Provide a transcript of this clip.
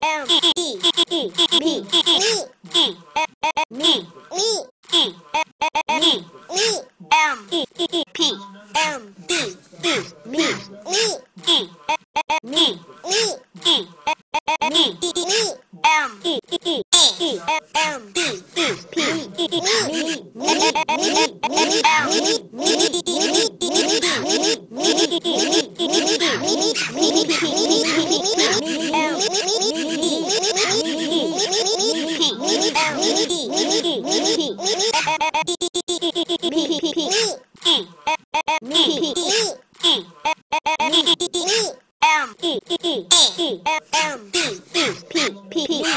M E E me me me me E me me M E E P M D E me me E me me E me me M E E E M D E P E me me me me M me me me me me me me me me me me T E E M E E M E E E M E E P P P